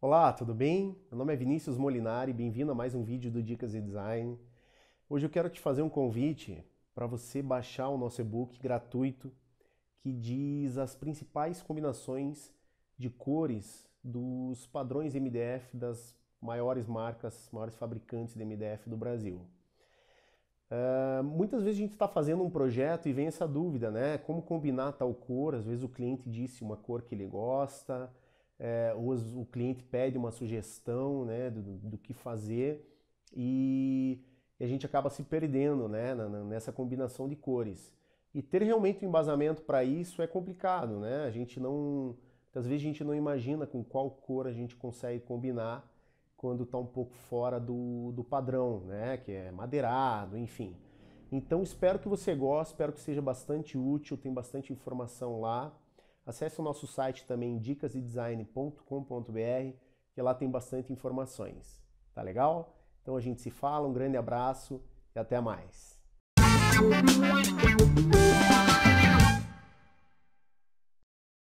Olá, tudo bem? Meu nome é Vinícius Molinari, bem-vindo a mais um vídeo do Dicas de Design. Hoje eu quero te fazer um convite para você baixar o nosso e-book gratuito que diz as principais combinações de cores dos padrões MDF das maiores marcas, maiores fabricantes de MDF do Brasil. Uh, muitas vezes a gente está fazendo um projeto e vem essa dúvida, né? Como combinar tal cor? Às vezes o cliente disse uma cor que ele gosta, é, ou o cliente pede uma sugestão né, do, do que fazer e, a gente acaba se perdendo né, na, nessa combinação de cores. E ter realmente um embasamento para isso é complicado, né? A gente não. Às vezes a gente não imagina com qual cor a gente consegue combinar quando está um pouco fora do, do padrão, né? Que é madeirado, enfim. Então espero que você goste, espero que seja bastante útil, tem bastante informação lá. Acesse o nosso site também dicasedesign.com.br, que lá tem bastante informações. Tá legal? Então a gente se fala, um grande abraço e até mais.